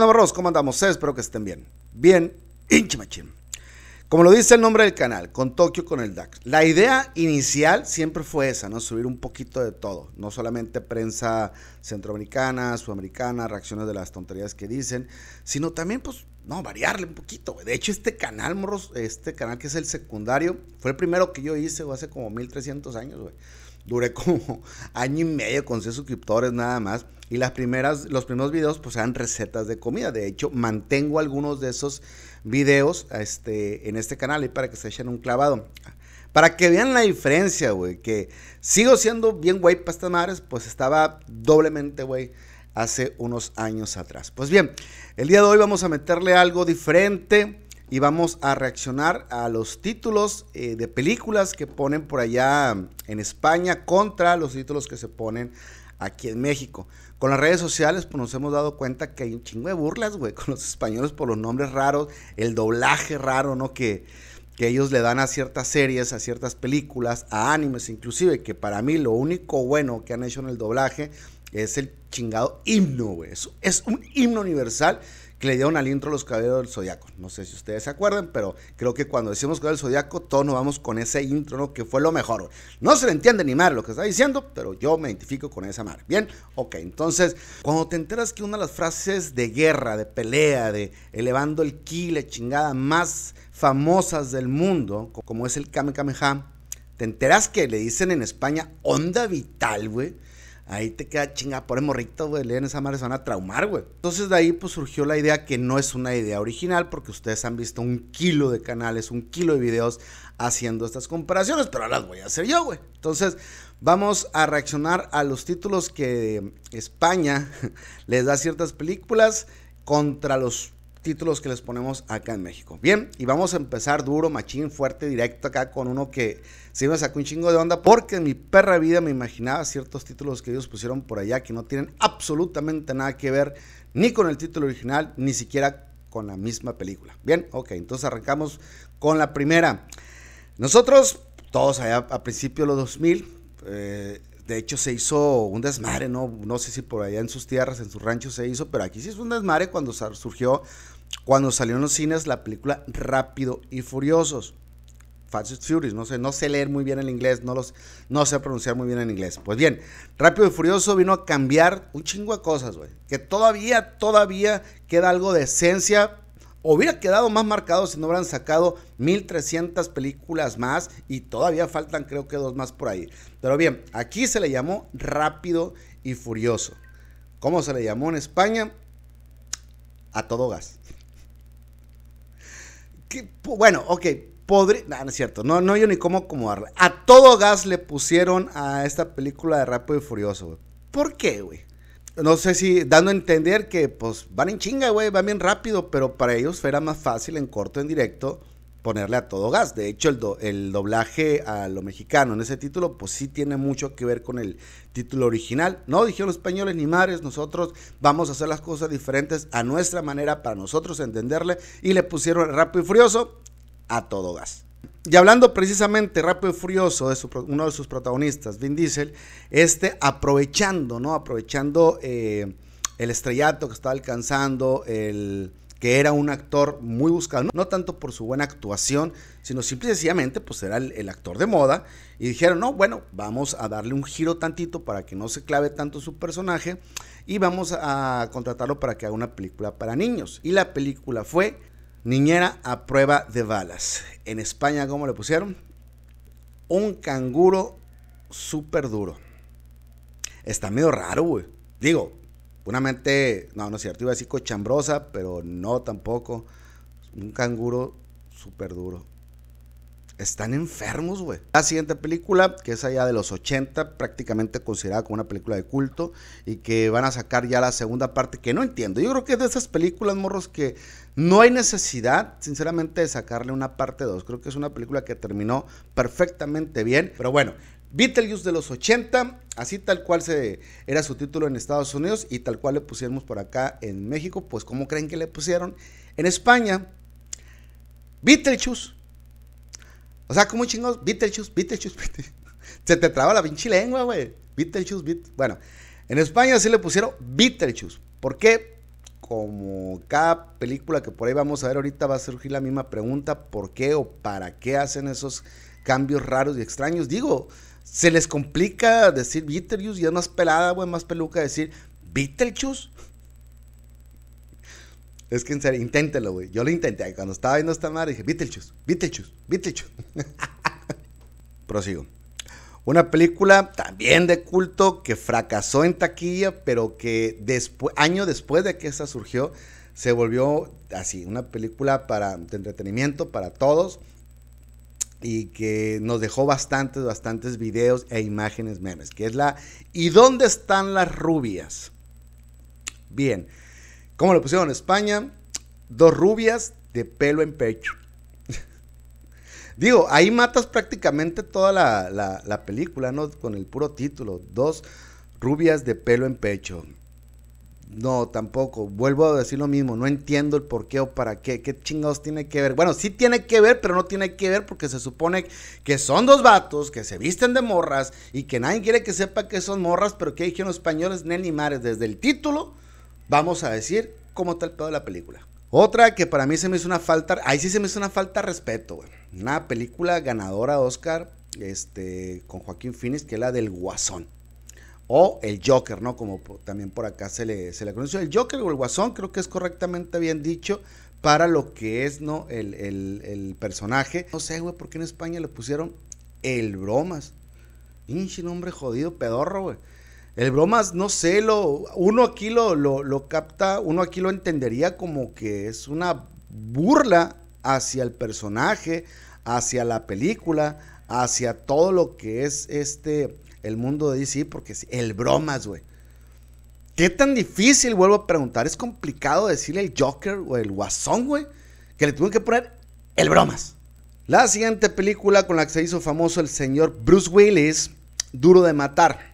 me Barros, ¿cómo andamos? Espero que estén bien. Bien, hinchimachín. Como lo dice el nombre del canal, con Tokio, con el DAX. La idea inicial siempre fue esa, ¿no? Subir un poquito de todo. No solamente prensa centroamericana, sudamericana, reacciones de las tonterías que dicen, sino también, pues, no, variarle un poquito. De hecho, este canal, morros, este canal que es el secundario, fue el primero que yo hice, o hace como 1300 años, güey duré como año y medio con 100 suscriptores nada más. Y las primeras, los primeros videos pues eran recetas de comida. De hecho, mantengo algunos de esos videos este, en este canal y para que se echen un clavado. Para que vean la diferencia, güey. Que sigo siendo bien güey para estas madres, pues estaba doblemente güey hace unos años atrás. Pues bien, el día de hoy vamos a meterle algo diferente y vamos a reaccionar a los títulos eh, de películas que ponen por allá mm, en España contra los títulos que se ponen aquí en México. Con las redes sociales, pues nos hemos dado cuenta que hay un chingo de burlas, güey, con los españoles por los nombres raros, el doblaje raro, ¿no? Que, ellos le dan a ciertas series, a ciertas películas, a animes inclusive, que para mí lo único bueno que han hecho en el doblaje es el chingado himno, güey. es un himno universal que le dieron al intro los caballeros del zodiaco. No sé si ustedes se acuerdan, pero creo que cuando decimos caballeros del zodiaco, todos nos vamos con ese intro, ¿no? Que fue lo mejor. No se le entiende ni mal lo que está diciendo, pero yo me identifico con esa madre. Bien, ok, entonces, cuando te enteras que una de las frases de guerra, de pelea, de elevando el ki, la chingada más famosas del mundo, como es el Kame Ham, te enteras que le dicen en España onda vital, güey Ahí te queda chingada, por el morrito, güey, leen esa madre, se van a traumar, güey. Entonces de ahí pues surgió la idea que no es una idea original, porque ustedes han visto un kilo de canales, un kilo de videos haciendo estas comparaciones, pero las voy a hacer yo, güey. Entonces vamos a reaccionar a los títulos que España les da ciertas películas contra los títulos que les ponemos acá en México. Bien, y vamos a empezar duro, machín, fuerte, directo acá con uno que se me sacó un chingo de onda porque en mi perra vida me imaginaba ciertos títulos que ellos pusieron por allá que no tienen absolutamente nada que ver ni con el título original, ni siquiera con la misma película. Bien, ok, entonces arrancamos con la primera. Nosotros, todos allá a principios de los 2000, eh, de hecho, se hizo un desmadre, ¿no? No sé si por allá en sus tierras, en sus ranchos se hizo, pero aquí sí es un desmadre cuando surgió cuando salió en los cines la película Rápido y Furiosos. Fast Furious, no sé, no sé leer muy bien el inglés, no, los, no sé pronunciar muy bien el inglés. Pues bien, Rápido y Furioso vino a cambiar un chingo de cosas, güey. Que todavía, todavía queda algo de esencia. Hubiera quedado más marcado si no hubieran sacado 1300 películas más y todavía faltan creo que dos más por ahí. Pero bien, aquí se le llamó Rápido y Furioso. ¿Cómo se le llamó en España? A todo gas. Bueno, ok, No, es cierto, no, no yo ni cómo acomodarla. A todo gas le pusieron a esta película de Rápido y Furioso, ¿Por qué, güey? No sé si dando a entender que, pues, van en chinga, güey, van bien rápido, pero para ellos fuera más fácil en corto, en directo ponerle a todo gas. De hecho, el, doblaje a lo mexicano en ese título, pues sí tiene mucho que ver con el título original. No dijeron los españoles ni madres, nosotros vamos a hacer las cosas diferentes a nuestra manera para nosotros entenderle y le pusieron rápido y furioso a todo gas. Y hablando precisamente rápido y furioso uno de sus protagonistas, Vin Diesel, este aprovechando, ¿no? Aprovechando eh, el estrellato que está alcanzando, el que era un actor muy buscado, no, tanto por su buena actuación, sino simple y sencillamente, pues era el, el, actor de moda. Y dijeron, no, bueno, vamos a darle un giro tantito para que no se clave tanto su personaje y vamos a contratarlo para que haga una película para niños. Y la película fue Niñera a prueba de balas. En España, ¿cómo le pusieron? Un canguro súper duro. Está medio raro, güey. Digo, una mente, no, no es cierto, iba a decir cochambrosa, pero no tampoco. Un canguro súper duro. Están enfermos, güey. La siguiente película, que es allá de los 80, prácticamente considerada como una película de culto, y que van a sacar ya la segunda parte, que no entiendo. Yo creo que es de esas películas, morros, que no hay necesidad, sinceramente, de sacarle una parte 2. Creo que es una película que terminó perfectamente bien. Pero bueno, Beetlejuice de los 80, así tal cual se era su título en Estados Unidos y tal cual le pusiéramos por acá en México, pues ¿Cómo creen que le pusieron en España Beetlejuice. O sea, como chingados Beetlejuice, Beetlejuice, Se te traba la pinche lengua, güey. Beetlejuice, Bueno, en España sí le pusieron Beetlejuice. ¿Por qué? Como cada película que por ahí vamos a ver ahorita va a surgir la misma pregunta, ¿por qué o para qué hacen esos cambios raros y extraños? Digo, se les complica decir Beetlejuice y es más pelada, güey, más peluca decir Beetlejuice. Es que en serio, inténtelo, güey. Yo lo intenté. Cuando estaba viendo esta madre dije Beetlejuice, Beetlejuice, Beetlejuice. Prosigo. Una película también de culto que fracasó en taquilla, pero que después, año después de que esta surgió, se volvió así, una película para, de entretenimiento para todos y que nos dejó bastantes, bastantes videos e imágenes memes, que es la ¿Y dónde están las rubias? Bien, ¿cómo lo pusieron en España? Dos rubias de pelo en pecho. Digo, ahí matas prácticamente toda la, la película, ¿no? Con el puro título, dos rubias de pelo en pecho. No, tampoco. Vuelvo a decir lo mismo. No entiendo el por qué o para qué. ¿Qué chingados tiene que ver? Bueno, sí tiene que ver, pero no tiene que ver porque se supone que son dos vatos que se visten de morras y que nadie quiere que sepa que son morras, pero que dijeron los españoles, Nelly Mares. Desde el título, vamos a decir cómo está el pedo de la película. Otra que para mí se me hizo una falta. Ahí sí se me hizo una falta de respeto, Una película ganadora Oscar este, con Joaquín Finis que es la del Guasón o el Joker, ¿no? Como también por acá se le, se le conoció. El Joker o el Guasón creo que es correctamente bien dicho para lo que es, ¿no? El, personaje. No sé, güey, ¿por qué en España le pusieron el Bromas? Inche, nombre jodido, pedorro, güey. El bromas, no sé, uno aquí lo, lo, capta, uno aquí lo entendería como que es una burla hacia el personaje, hacia la película, hacia todo lo que es este el mundo de DC, porque el bromas, güey. ¿Qué tan difícil, vuelvo a preguntar? ¿Es complicado decirle el Joker o el Guasón, güey? Que le tuvieron que poner el bromas. La siguiente película con la que se hizo famoso el señor Bruce Willis, Duro de Matar.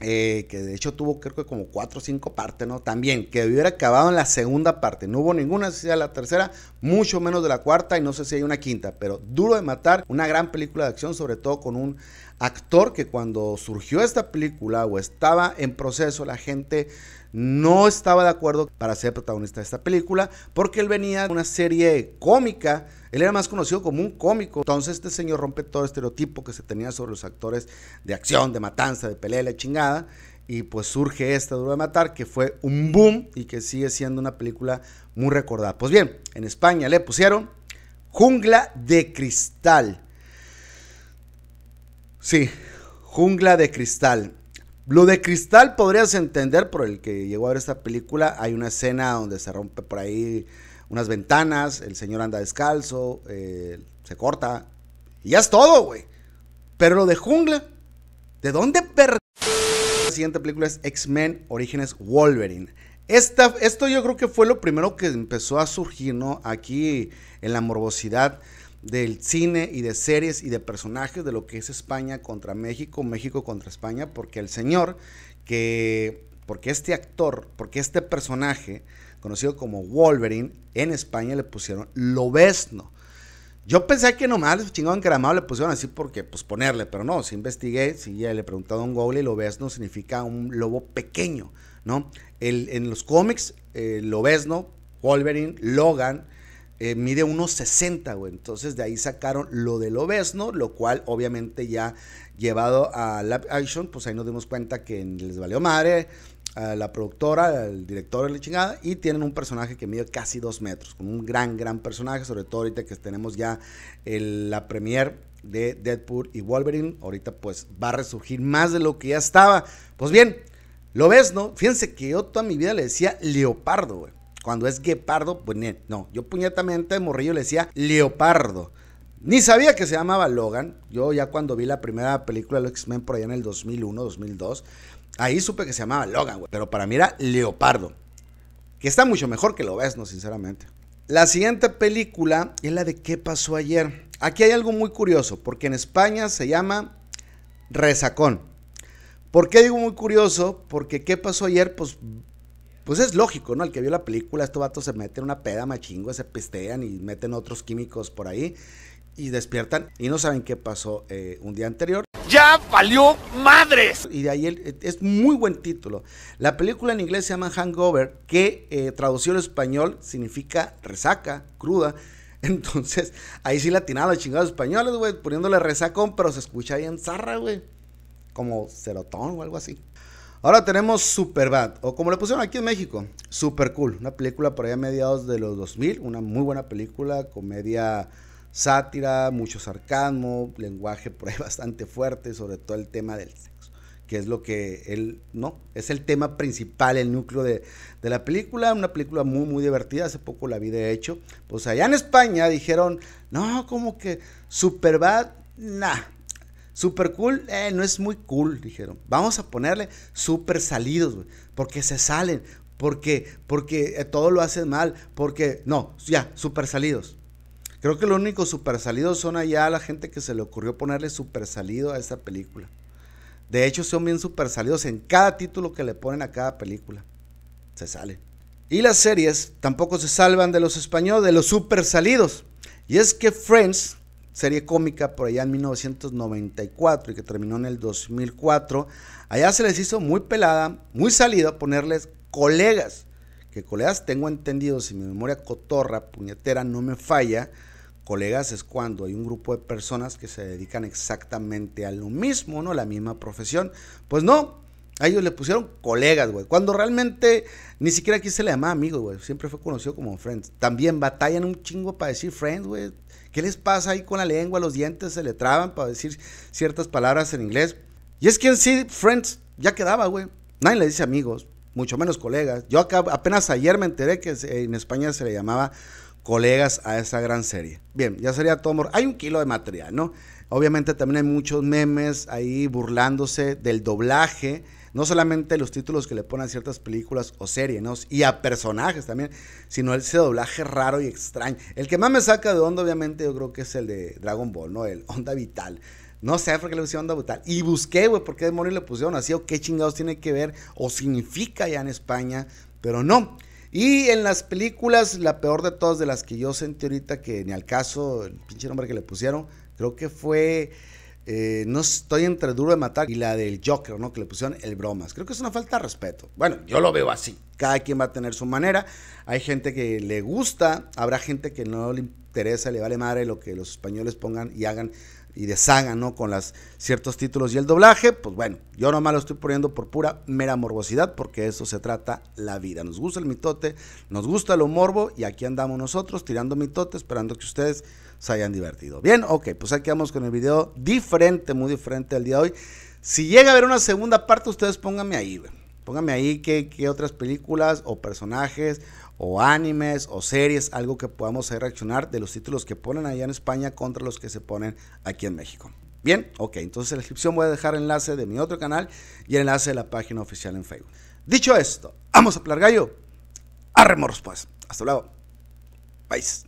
Eh, que de hecho tuvo creo que como cuatro o cinco partes, ¿no? También, que hubiera acabado en la segunda parte. No hubo ninguna, de la tercera, mucho menos de la cuarta y no sé si hay una quinta, pero Duro de Matar, una gran película de acción, sobre todo con un actor que cuando surgió esta película o estaba en proceso, la gente no estaba de acuerdo para ser protagonista de esta película porque él venía de una serie cómica, él era más conocido como un cómico, entonces este señor rompe todo el estereotipo que se tenía sobre los actores de acción, de matanza, de pelea, de chingada, y pues surge esta Duro de Matar, que fue un boom y que sigue siendo una película muy recordada. Pues bien, en España le pusieron Jungla de Cristal. Sí, Jungla de Cristal. Lo de cristal podrías entender por el que llegó a ver esta película. Hay una escena donde se rompe por ahí unas ventanas, el señor anda descalzo, eh, se corta. Y ya es todo, güey. Pero lo de jungla, ¿de dónde per... La siguiente película es X-Men Orígenes Wolverine. Esta, esto yo creo que fue lo primero que empezó a surgir, ¿no? Aquí en la morbosidad del cine y de series y de personajes de lo que es España contra México, México contra España, porque el señor que, porque este actor, porque este personaje, conocido como Wolverine, en España le pusieron Lobesno. Yo pensé que nomás chingado encaramado le pusieron así porque, pues ponerle, pero no, si investigué, si ya le preguntado a Don Google Lobesno significa un lobo pequeño, ¿no? en los cómics, eh, Lobesno, Wolverine, Logan, eh, mide unos 60, güey. Entonces de ahí sacaron lo de Obesno, lo cual obviamente ya llevado a la Action, pues ahí nos dimos cuenta que les valió madre a la productora, al director de la chingada, y tienen un personaje que mide casi dos metros, con un gran, gran personaje, sobre todo ahorita que tenemos ya la premier de Deadpool y Wolverine, ahorita pues va a resurgir más de lo que ya estaba. Pues bien, lo ves, ¿no? Fíjense que yo toda mi vida le decía leopardo, güey. Cuando es guepardo, pues no. Yo puñetamente morrillo le decía leopardo. Ni sabía que se llamaba Logan. Yo ya cuando vi la primera película de los X-Men por allá en el 2001, 2002, ahí supe que se llamaba Logan, güey. Pero para mí era Leopardo. Que está mucho mejor que lo ves, no, sinceramente. La siguiente película es la de ¿Qué pasó ayer? Aquí hay algo muy curioso, porque en España se llama Resacón. ¿Por qué digo muy curioso? Porque ¿Qué pasó ayer? Pues pues es lógico, ¿no? El que vio la película, estos vatos se meten una peda machingo, se pestean y meten otros químicos por ahí y despiertan y no saben qué pasó eh, un día anterior. ¡Ya valió madres! Y de ahí e, es muy buen título. La película en inglés se llama Hangover, que eh, traducido al español significa resaca, cruda. Entonces, ahí sí latinado, chingados españoles, güey, poniéndole resacón, pero se escucha bien zarra, güey. Como cerotón o algo así. Ahora tenemos Superbad, o como le pusieron aquí en México, Super Cool, una película por allá a mediados de los 2000, una muy buena película, comedia sátira, mucho sarcasmo, lenguaje por ahí bastante fuerte, sobre todo el tema del sexo, que es lo que él, no, es el tema principal, el núcleo de, la película, una película muy, muy divertida, hace poco la vi de hecho, pues allá en España dijeron, no, como que Superbad, nada Super cool, eh, no es muy cool, dijeron. Vamos a ponerle super salidos, güey, porque se salen, porque, porque eh, todo lo hacen mal, porque, no, ya, super salidos. Creo que los único super salidos son allá la gente que se le ocurrió ponerle super salido a esta película. De hecho, son bien super salidos en cada título que le ponen a cada película. Se sale. Y las series tampoco se salvan de los españoles, de los super salidos. Y es que Friends serie cómica por allá en 1994 y que terminó en el 2004, allá se les hizo muy pelada, muy salida ponerles colegas, que colegas tengo entendido, si mi memoria cotorra, puñetera, no me falla, colegas es cuando hay un grupo de personas que se dedican exactamente a lo mismo, ¿no? La misma profesión. Pues no, a ellos le pusieron colegas, güey. Cuando realmente ni siquiera aquí se le llamaba amigos, güey. Siempre fue conocido como friends. También batallan un chingo para decir friends, güey. ¿Qué les pasa ahí con la lengua? Los dientes se le traban para decir ciertas palabras en inglés. Y es que en sí, friends, ya quedaba, güey. Nadie le dice amigos, mucho menos colegas. Yo acá, apenas ayer me enteré que en España se le llamaba colegas a esa gran serie. Bien, ya sería todo. Hay un kilo de material, ¿no? Obviamente también hay muchos memes ahí burlándose del doblaje no solamente los títulos que le ponen a ciertas películas o series, ¿no? Y a personajes también, sino ese doblaje raro y extraño. El que más me saca de onda, obviamente, yo creo que es el de Dragon Ball, ¿no? El Onda Vital. No sé por qué le pusieron Onda Vital. Y busqué, güey, por qué demonios le pusieron así o qué chingados tiene que ver o significa ya en España, pero no. Y en las películas, la peor de todas, de las que yo sentí ahorita, que ni al caso, el pinche nombre que le pusieron, creo que fue eh, no estoy entre duro de matar y la del Joker, ¿no? Que le pusieron el bromas. Creo que es una falta de respeto. Bueno, yo lo veo así. Cada quien va a tener su manera. Hay gente que le gusta, habrá gente que no le interesa, le vale madre lo que los españoles pongan y hagan y de saga, ¿no? Con las, ciertos títulos y el doblaje, pues bueno, yo nomás lo estoy poniendo por pura mera morbosidad, porque eso se trata la vida. Nos gusta el mitote, nos gusta lo morbo, y aquí andamos nosotros tirando mitote, esperando que ustedes se hayan divertido. Bien, ok, pues aquí vamos con el video diferente, muy diferente al día de hoy. Si llega a haber una segunda parte, ustedes pónganme ahí, güey. Póngame ahí qué, otras películas o personajes o animes o series, algo que podamos reaccionar de los títulos que ponen allá en España contra los que se ponen aquí en México. Bien, ok, entonces en la descripción voy a dejar el enlace de mi otro canal y el enlace de la página oficial en Facebook. Dicho esto, vamos a gallo. Arremos pues. Hasta luego. Bye.